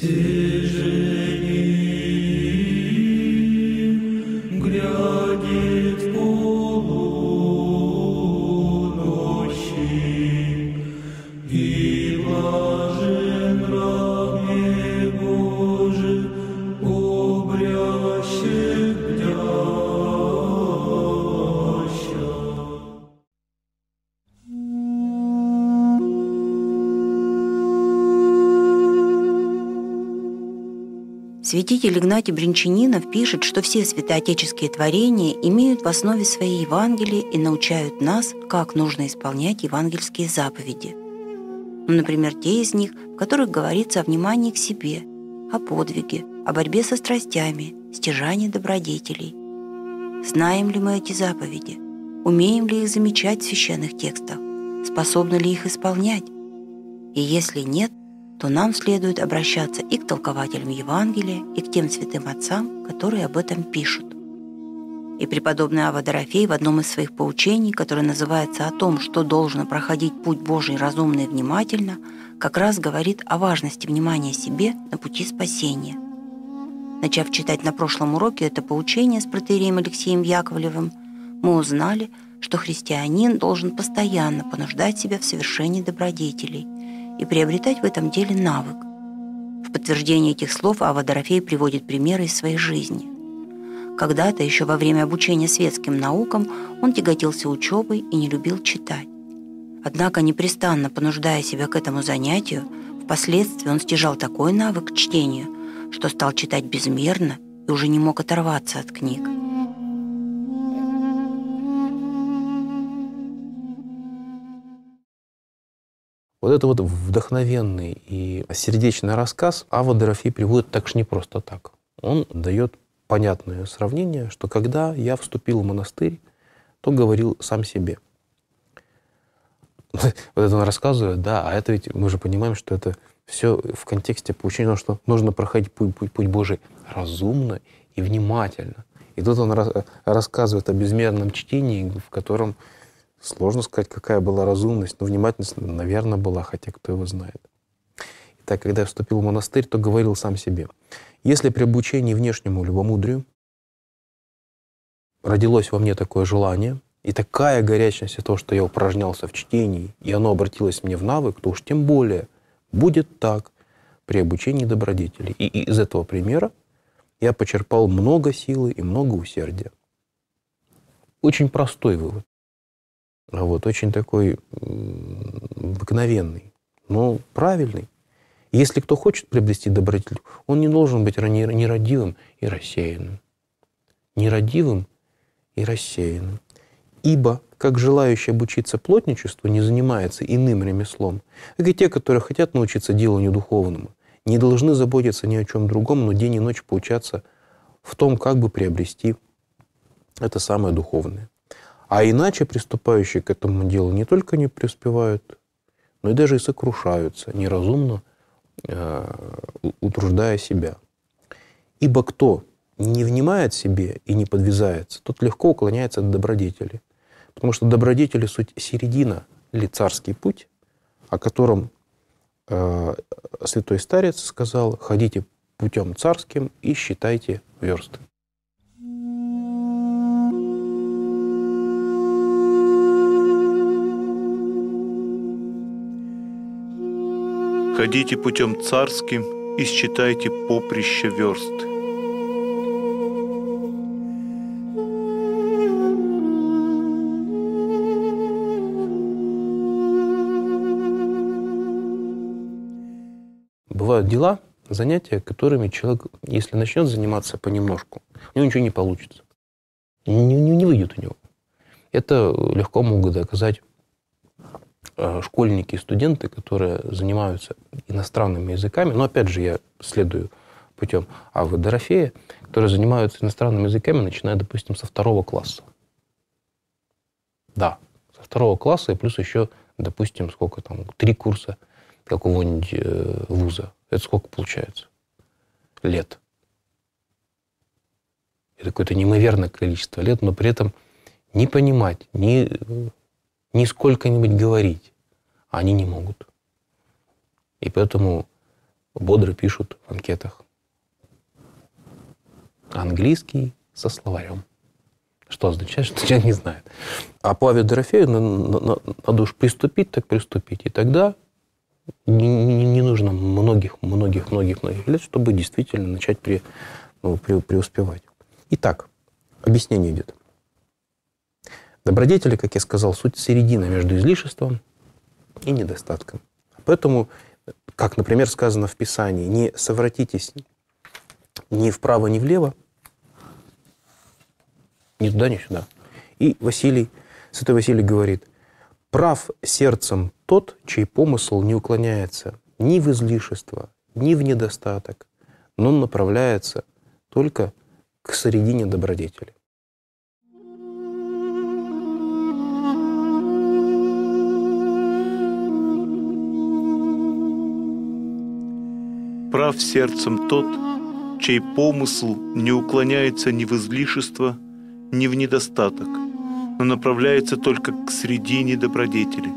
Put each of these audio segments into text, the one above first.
Tis Святитель Игнатий Бринчанинов пишет, что все святоотеческие творения имеют в основе свои Евангелие и научают нас, как нужно исполнять евангельские заповеди. Ну, например, те из них, в которых говорится о внимании к себе, о подвиге, о борьбе со страстями, стяжании добродетелей. Знаем ли мы эти заповеди? Умеем ли их замечать в священных текстах? Способны ли их исполнять? И если нет, то нам следует обращаться и к толкователям Евангелия, и к тем святым отцам, которые об этом пишут. И преподобный Ава Дорофей в одном из своих поучений, которое называется «О том, что должно проходить путь Божий разумно и внимательно», как раз говорит о важности внимания себе на пути спасения. Начав читать на прошлом уроке это поучение с протеереем Алексеем Яковлевым, мы узнали, что христианин должен постоянно понуждать себя в совершении добродетелей – и приобретать в этом деле навык. В подтверждение этих слов Ава Дорофей приводит примеры из своей жизни. Когда-то, еще во время обучения светским наукам, он тяготился учебой и не любил читать. Однако, непрестанно понуждая себя к этому занятию, впоследствии он стяжал такой навык к чтению, что стал читать безмерно и уже не мог оторваться от книг. Вот это вот вдохновенный и сердечный рассказ Ава Дорофей приводит так же не просто так. Он дает понятное сравнение, что когда я вступил в монастырь, то говорил сам себе. Вот это он рассказывает, да, а это ведь мы же понимаем, что это все в контексте поучения, что нужно проходить путь, путь, путь Божий разумно и внимательно. И тут он рассказывает о безмерном чтении, в котором Сложно сказать, какая была разумность, но внимательность, наверное, была, хотя кто его знает. Итак, когда я вступил в монастырь, то говорил сам себе, если при обучении внешнему любомудрию родилось во мне такое желание и такая горячность от того, что я упражнялся в чтении, и оно обратилось мне в навык, то уж тем более будет так при обучении добродетелей. И из этого примера я почерпал много силы и много усердия. Очень простой вывод. Вот, очень такой обыкновенный, но правильный. Если кто хочет приобрести добродетель, он не должен быть нерадивым и рассеянным. Нерадивым и рассеянным. Ибо, как желающий обучиться плотничеству не занимается иным ремеслом, как и те, которые хотят научиться деланию духовному, не должны заботиться ни о чем другом, но день и ночь поучаться в том, как бы приобрести это самое духовное. А иначе приступающие к этому делу не только не преуспевают, но и даже и сокрушаются неразумно, э, утруждая себя. Ибо кто не внимает себе и не подвязается, тот легко уклоняется от добродетели. Потому что добродетели — суть середина или царский путь, о котором э, святой старец сказал «ходите путем царским и считайте версты». ходите путем царским и считайте поприще верст. Бывают дела, занятия, которыми человек, если начнет заниматься понемножку, у него ничего не получится. Не, не, не выйдет у него. Это легко могут доказать Э, школьники и студенты, которые занимаются иностранными языками, но опять же я следую путем Авы Дорофея, которые занимаются иностранными языками, начиная, допустим, со второго класса. Да, со второго класса и плюс еще, допустим, сколько там, три курса какого-нибудь э, вуза. Это сколько получается? Лет. Это какое-то неимоверное количество лет, но при этом не понимать, не э, ни сколько-нибудь говорить. А они не могут. И поэтому бодро пишут в анкетах. Английский со словарем. Что означает, что человек не знает. А Павел Дорофею надо уж приступить, так приступить. И тогда не, не, не нужно многих, многих, многих, многих лет, чтобы действительно начать при, ну, при, преуспевать. Итак, объяснение идет. Добродетели, как я сказал, суть середина между излишеством и недостатком. Поэтому, как, например, сказано в Писании, не совратитесь ни вправо, ни влево, ни туда, ни сюда. И Василий, святой Василий говорит, прав сердцем тот, чей помысл не уклоняется ни в излишество, ни в недостаток, но направляется только к середине добродетели. прав сердцем тот, чей помысл не уклоняется ни в излишество, ни в недостаток, но направляется только к средине добродетели.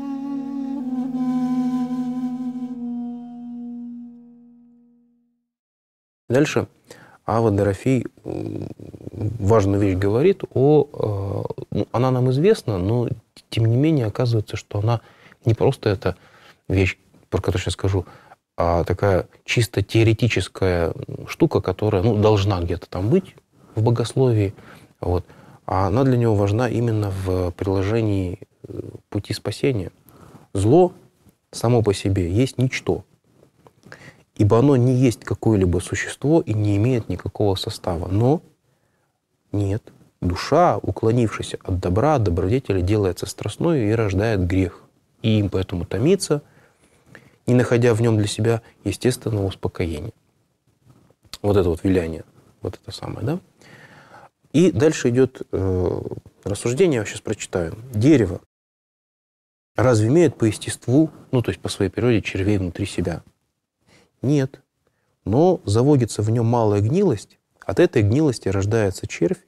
Дальше Ава Дорофей важную вещь говорит о... Э, ну, она нам известна, но тем не менее оказывается, что она не просто эта вещь, про которую сейчас скажу, а такая чисто теоретическая штука, которая ну, должна где-то там быть в богословии. Вот. А она для него важна именно в приложении э, пути спасения. Зло само по себе есть ничто, ибо оно не есть какое-либо существо и не имеет никакого состава. Но нет, душа, уклонившаяся от добра, от добродетели, делается страстной и рождает грех. И им поэтому томится – не находя в нем для себя естественного успокоения. Вот это вот виляние, вот это самое, да? И дальше идет э, рассуждение, я сейчас прочитаю. Дерево разве имеет по естеству, ну то есть по своей природе, червей внутри себя? Нет. Но заводится в нем малая гнилость, от этой гнилости рождается червь,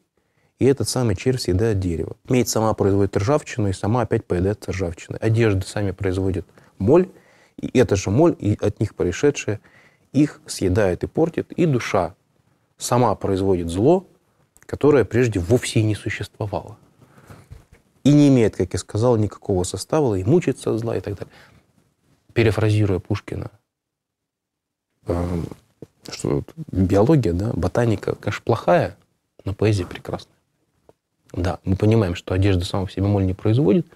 и этот самый червь съедает дерево. Медь сама производит ржавчину, и сама опять поедает ржавчину. Одежды сами производят моль, и это же моль, и от них пришедшая, их съедает и портит, и душа сама производит зло, которое прежде вовсе и не существовало. И не имеет, как я сказал, никакого состава, и мучается от зла и так далее. Перефразируя Пушкина, эм, что биология, да, ботаника, конечно, плохая, но поэзия прекрасная. Да, мы понимаем, что одежда сама в себе моль не производит,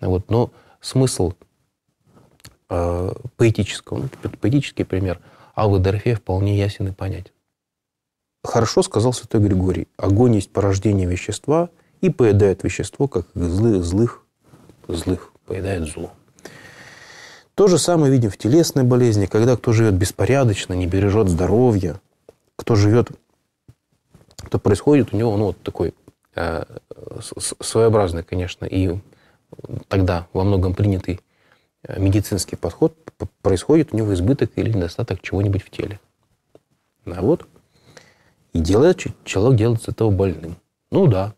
вот, но смысл э, поэтического, ну, типа, поэтический пример, а вы Дорфея вполне ясен и понятен. Хорошо сказал святой Григорий, огонь есть порождение вещества и поедает вещество, как злых, злых, злых поедает зло. То же самое видим в телесной болезни, когда кто живет беспорядочно, не бережет здоровье, кто живет, то происходит у него ну, вот такой э, своеобразный, конечно, и тогда во многом принятый медицинский подход, происходит у него избыток или недостаток чего-нибудь в теле. а вот. И делает, человек делает с этого больным. Ну да.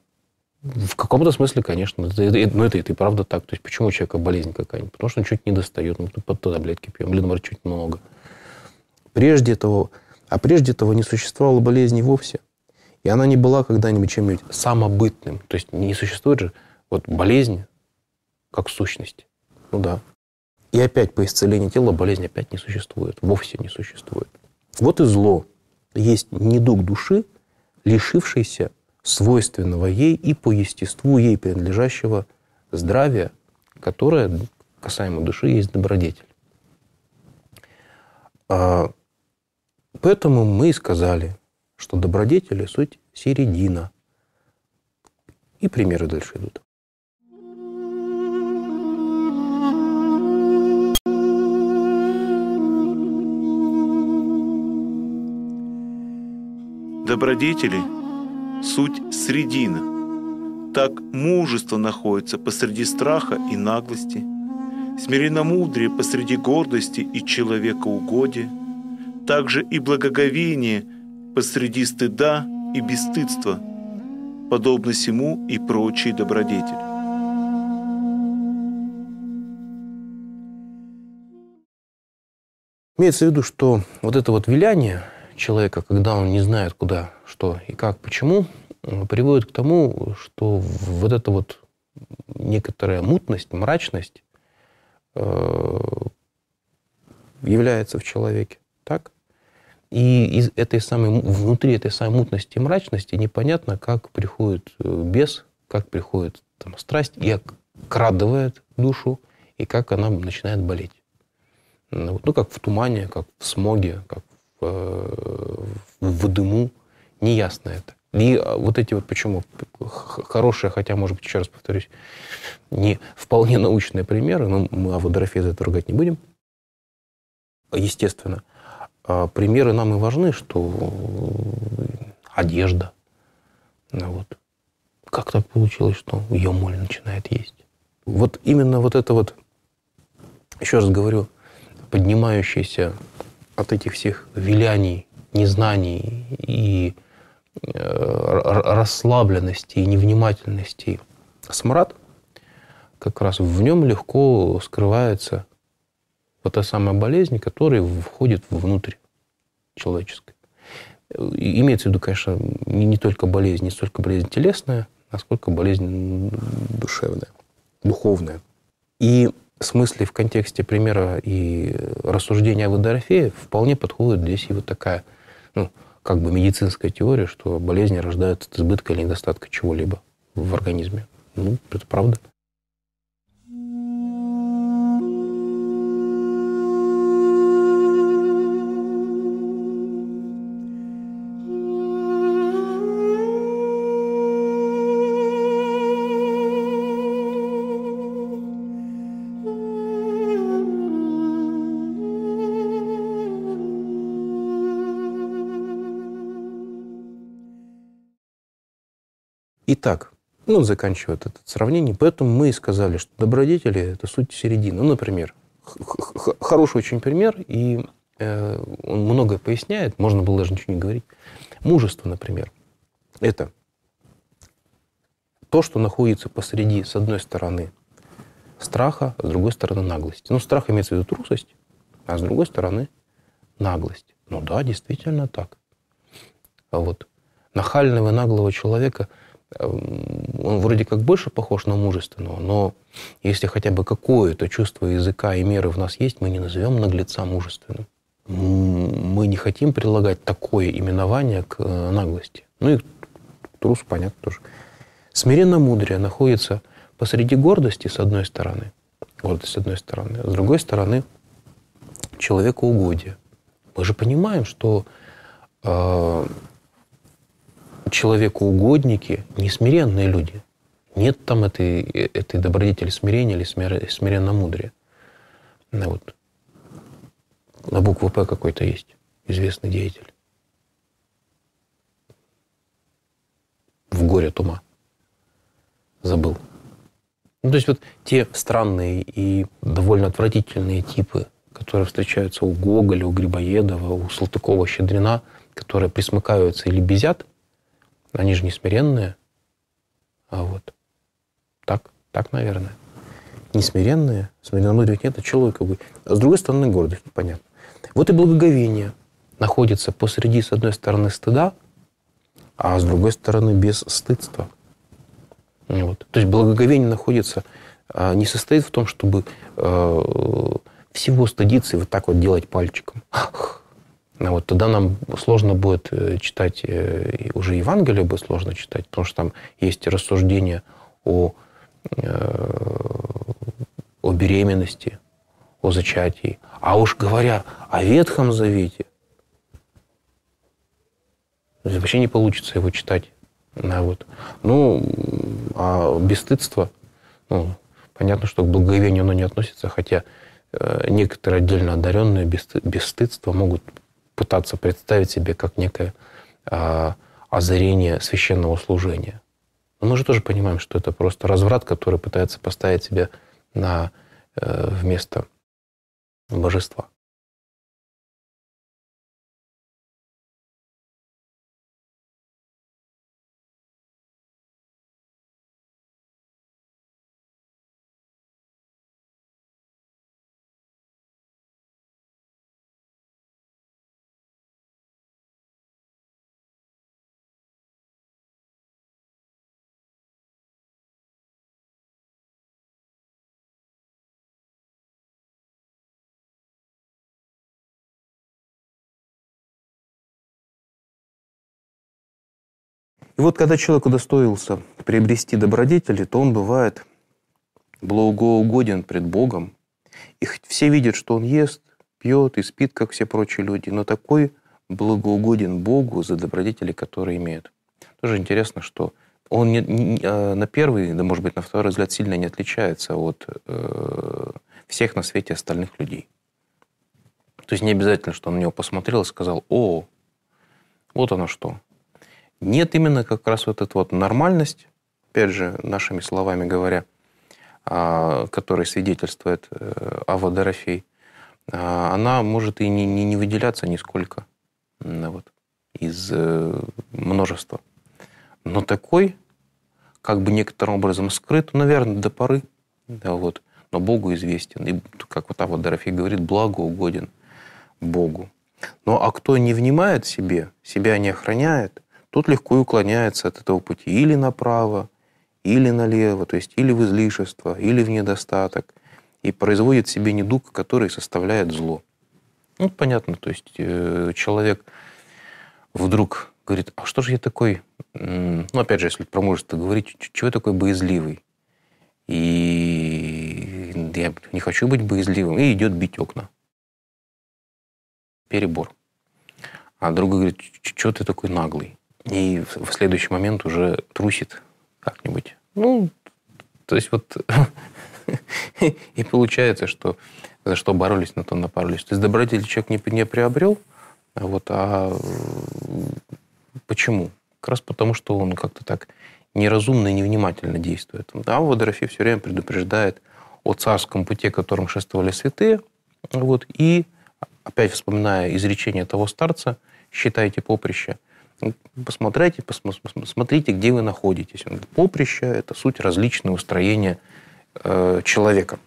В каком-то смысле, конечно. Это, это, ну, это, это и правда так. То есть, почему у человека болезнь какая-нибудь? Потому что он чуть не достает. Ну, под таблетки пьем. Или, наоборот, чуть много. Прежде того, а прежде того не существовало болезни вовсе. И она не была когда-нибудь чем-нибудь самобытным. То есть, не существует же вот болезнь как сущность. Ну да, и опять по исцелению тела болезнь опять не существует, вовсе не существует. Вот и зло. Есть недуг души, лишившийся свойственного ей и по естеству ей принадлежащего здравия, которое касаемо души есть добродетель. А, поэтому мы и сказали, что добродетели – суть середина. И примеры дальше идут. Добродетели — суть средина. Так мужество находится посреди страха и наглости, смиренномудрие посреди гордости и человекоугодия, также и благоговение посреди стыда и бесстыдства, подобно сему и прочие добродетели. Имеется в виду, что вот это вот виляние – человека, когда он не знает, куда, что и как, почему, э, приводит к тому, что вот эта вот некоторая мутность, мрачность э, является в человеке. Так? И из этой самой, внутри этой самой мутности и мрачности непонятно, как приходит э, бес, как приходит там, страсть, и крадывает душу, и как она начинает болеть. Ну, как в тумане, как в смоге, как Э, в дыму, неясно это. И э, вот эти вот почему хорошие, хотя, может быть, еще раз повторюсь, не вполне научные примеры, но мы Аводорофея за это ругать не будем, естественно. А примеры нам и важны, что одежда. Ну вот. Как так получилось, что ее моль начинает есть? Вот именно вот это вот, еще раз говорю, поднимающийся от этих всех виляний, незнаний и э, расслабленности и невнимательности смрад, как раз в нем легко скрывается вот та самая болезнь, которая входит внутрь человеческой. И имеется в виду, конечно, не, не только болезнь, не столько болезнь телесная, насколько болезнь душевная, духовная. И смысле в контексте примера и рассуждения о водорофее вполне подходит здесь и вот такая, ну, как бы медицинская теория, что болезни рождаются от избытка или недостатка чего-либо в организме. Ну, это правда. так. Ну, заканчивает это сравнение. Поэтому мы и сказали, что добродетели – это суть середины. Ну, например, хороший очень пример, и э, он многое поясняет, можно было даже ничего не говорить. Мужество, например, это то, что находится посреди, с одной стороны, страха, а с другой стороны, наглости. Ну, страх имеется в виду трусость, а с другой стороны, наглость. Ну да, действительно так. А вот нахального и наглого человека – Эм, он вроде как больше похож на мужественного, но если хотя бы какое-то чувство языка и меры в нас есть, мы не назовем наглеца мужественным. Мы не хотим прилагать такое именование к э, наглости. Ну и трус трусу, понятно, тоже. Смиренно мудрее находится посреди гордости, с одной стороны, гордость с одной стороны, а с другой стороны, человека угодие. Мы же понимаем, что э, человекоугодники – несмиренные люди. Нет там этой, этой добродетели смирения или смир, смиренно мудрее Ну, вот. На букву «П» какой-то есть известный деятель. В горе ума. Забыл. Ну, то есть вот те странные и довольно отвратительные типы, которые встречаются у Гоголя, у Грибоедова, у Салтыкова-Щедрина, которые присмыкаются или безят, они же не смиренные. А вот так, так, наверное. Несмиренные, смиренному ведь нет, а человека вы. А с другой стороны, гордость, понятно. Вот и благоговение находится посреди, с одной стороны, стыда, а с другой стороны, без стыдства. Вот. То есть благоговение находится, а, не состоит в том, чтобы э, всего стыдиться и вот так вот делать пальчиком. Вот, тогда нам сложно будет э, читать, э, уже Евангелие будет сложно читать, потому что там есть рассуждения о, э, о беременности, о зачатии. А уж говоря о Ветхом Завете, вообще не получится его читать. Да, вот. Ну, а бесстыдство, ну, понятно, что к благоговению оно не относится, хотя некоторые отдельно одаренные бесстыдство могут пытаться представить себе как некое э, озарение священного служения. Но мы же тоже понимаем, что это просто разврат, который пытается поставить себя на, э, вместо божества. И вот когда человек удостоился приобрести добродетели, то он бывает благоугоден пред Богом. И все видят, что он ест, пьет и спит, как все прочие люди, но такой благоугоден Богу за добродетели, которые имеет. Тоже интересно, что он не, не, а, на первый, да может быть на второй взгляд сильно не отличается от э, всех на свете остальных людей. То есть не обязательно, что он на него посмотрел и сказал, о, вот оно что, нет именно как раз вот эта вот нормальность, опять же, нашими словами говоря, а, которая свидетельствует э, о водорофей, а, она может и не, не, не выделяться нисколько вот, из э, множества. Но такой, как бы некоторым образом скрыт, ну, наверное, до поры, да, вот, но Богу известен. И, как вот Ава Дорофей говорит, благо угоден Богу. Но а кто не внимает себе, себя не охраняет, тот легко и уклоняется от этого пути или направо, или налево, то есть или в излишество, или в недостаток, и производит себе недуг, который составляет зло. Ну, понятно, то есть э, человек вдруг говорит, а что же я такой, ну, опять же, если про мужество говорить, чего я такой боязливый? И я не хочу быть боязливым, и идет бить окна. Перебор. А друг говорит, чего ты такой наглый? и в следующий момент уже трусит как-нибудь. Ну, то есть вот и получается, что за что боролись, на то напоролись. То есть добродетель человек не, не приобрел, а вот, а почему? Как раз потому, что он как-то так неразумно и невнимательно действует. А Водорофей все время предупреждает о царском пути, которым шествовали святые. Вот, и, опять вспоминая изречение того старца, считайте поприще – ну, посмотрите, посмотрите, где вы находитесь. Он говорит, поприще – это суть различного устроения э, человека,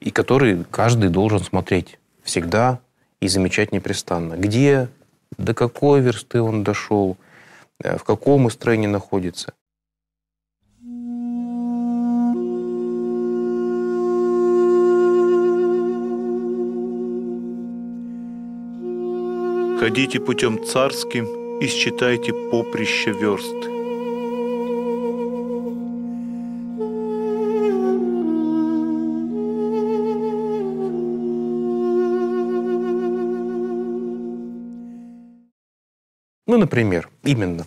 и который каждый должен смотреть всегда и замечать непрестанно. Где, до какой версты он дошел, э, в каком устроении находится. Ходите путем царским – и считайте поприще верст. Ну, например, именно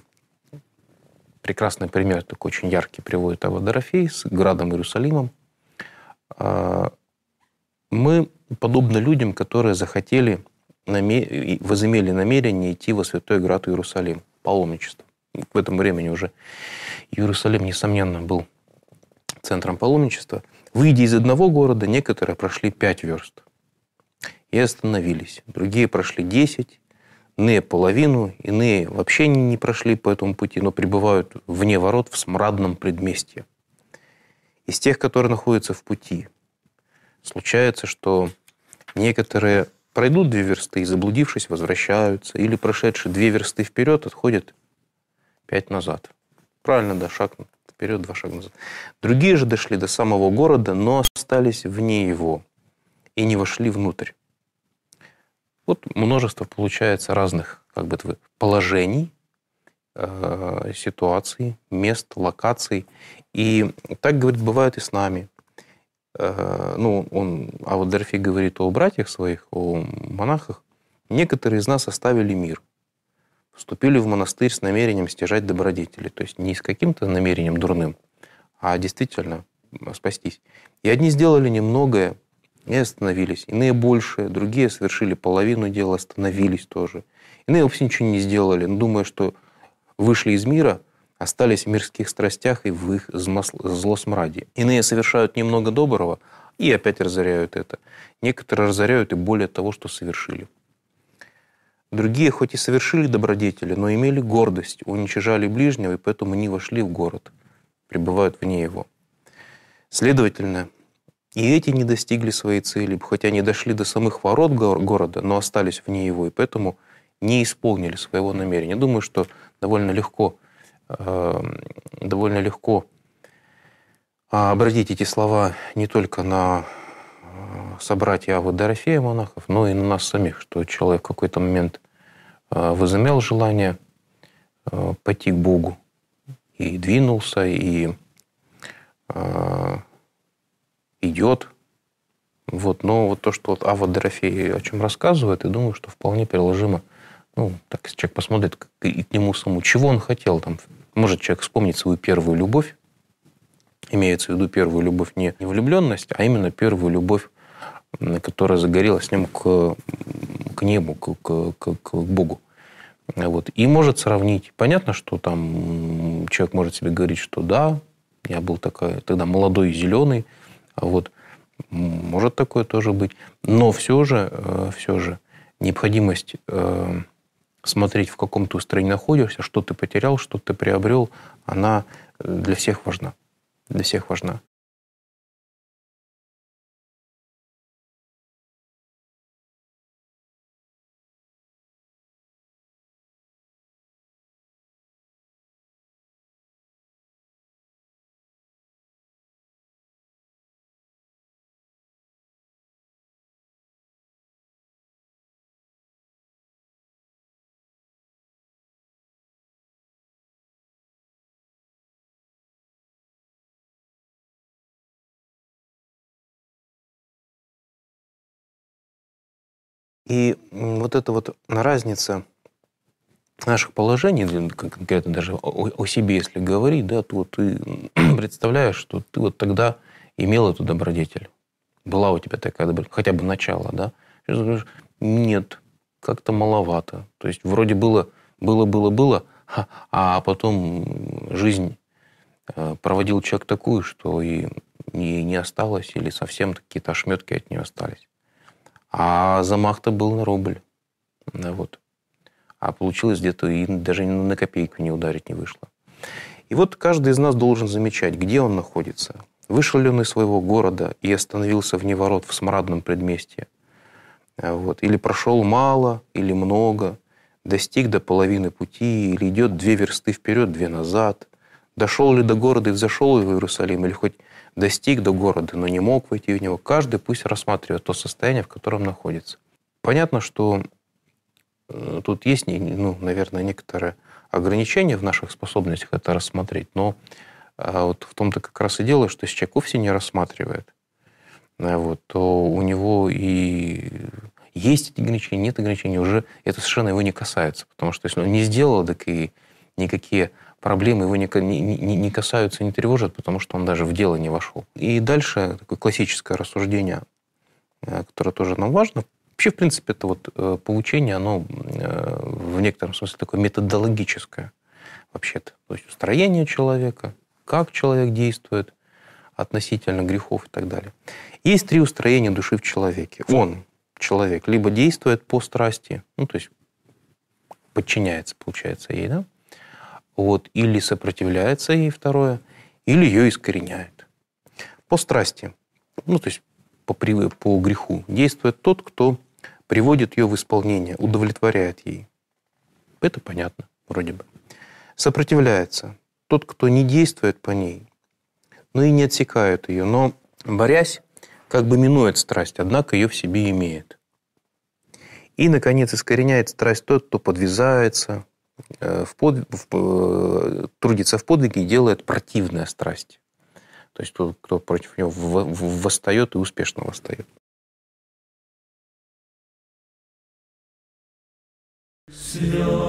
прекрасный пример, такой очень яркий, приводит Ава с градом Иерусалимом. А, мы подобны людям, которые захотели возымели намерение идти во Святой Град Иерусалим, паломничество. В этом времени уже Иерусалим, несомненно, был центром паломничества. Выйдя из одного города, некоторые прошли пять верст и остановились. Другие прошли десять, иные половину, иные вообще не прошли по этому пути, но пребывают вне ворот в смрадном предместье. Из тех, которые находятся в пути, случается, что некоторые пройдут две версты и, заблудившись, возвращаются, или прошедшие две версты вперед отходят пять назад. Правильно, да, шаг вперед, два шага назад. Другие же дошли до самого города, но остались вне его и не вошли внутрь. Вот множество получается разных как бы, положений, э, ситуаций, мест, локаций. И так, говорит, бывает и с нами. Э, ну, он, а вот Дорфей говорит о братьях своих, о монахах, некоторые из нас оставили мир, вступили в монастырь с намерением стяжать добродетели, то есть не с каким-то намерением дурным, а действительно спастись. И одни сделали немногое и остановились, иные больше, другие совершили половину дела, остановились тоже. Иные вообще ничего не сделали, ну, думая, что вышли из мира – остались в мирских страстях и в их злосмраде. Иные совершают немного доброго и опять разоряют это. Некоторые разоряют и более того, что совершили. Другие хоть и совершили добродетели, но имели гордость, уничижали ближнего, и поэтому не вошли в город, пребывают вне его. Следовательно, и эти не достигли своей цели, хоть они дошли до самых ворот города, но остались вне его, и поэтому не исполнили своего намерения. Думаю, что довольно легко Э, довольно легко а, обратить эти слова не только на э, собратья Авы Дорофея монахов, но и на нас самих, что человек в какой-то момент э, возымел желание пойти к Богу и двинулся, и идет. Вот. Но вот то, что вот Ава Дорофей о чем рассказывает, я думаю, что вполне приложимо. Ну, так если человек посмотрит и к нему саму, чего он хотел там может человек вспомнить свою первую любовь, имеется в виду первую любовь не влюбленность, а именно первую любовь, которая загорела с ним к, к небу, к, к, к, к Богу. Вот. И может сравнить. Понятно, что там человек может себе говорить, что да, я был такой тогда молодой и зеленый. Вот. Может такое тоже быть. Но все же, э, все же необходимость э, смотреть, в каком ты настроении находишься, что ты потерял, что ты приобрел, она э, для всех важна. Для всех важна. И вот эта вот разница наших положений, конкретно даже о, о себе, если говорить, да, то ты представляешь, что ты вот тогда имел эту добродетель. Была у тебя такая добродетель, хотя бы начало, да. Сейчас говоришь, нет, как-то маловато. То есть вроде было, было, было, было, а потом жизнь э, проводил человек такую, что и, и не осталось, или совсем какие-то ошметки от нее остались. А замах-то был на рубль. Да, вот. А получилось где-то и даже на копейку не ударить не вышло. И вот каждый из нас должен замечать, где он находится. Вышел ли он из своего города и остановился вне ворот в смрадном предместье. А вот. Или прошел мало, или много, достиг до половины пути, или идет две версты вперед, две назад. Дошел ли до города и взошел в Иерусалим, или хоть достиг до города, но не мог войти в него, каждый пусть рассматривает то состояние, в котором находится. Понятно, что э, тут есть, ну, наверное, некоторые ограничения в наших способностях это рассмотреть, но э, вот в том-то как раз и дело, что если человек вовсе не рассматривает, э, вот, то у него и есть эти ограничения, нет ограничений, уже это совершенно его не касается. Потому что если он не сделал, так и никакие проблемы его не, не, не, касаются, не тревожат, потому что он даже в дело не вошел. И дальше такое классическое рассуждение, э, которое тоже нам важно. Вообще, в принципе, это вот э, получение, оно э, в некотором смысле такое методологическое вообще-то. То есть устроение человека, как человек действует относительно грехов и так далее. Есть три устроения души в человеке. Он, человек, либо действует по страсти, ну, то есть подчиняется, получается, ей, да, вот, или сопротивляется ей второе, или ее искореняет. По страсти, ну, то есть по, по греху, действует тот, кто приводит ее в исполнение, удовлетворяет ей. Это понятно, вроде бы. Сопротивляется тот, кто не действует по ней, но и не отсекает ее, но, борясь, как бы минует страсть, однако ее в себе имеет. И, наконец, искореняет страсть тот, кто подвязается, Э, в под... в... Э, трудится в подвиге и делает противная страсть. То есть тот, кто против него восстает и успешно восстает. Slow.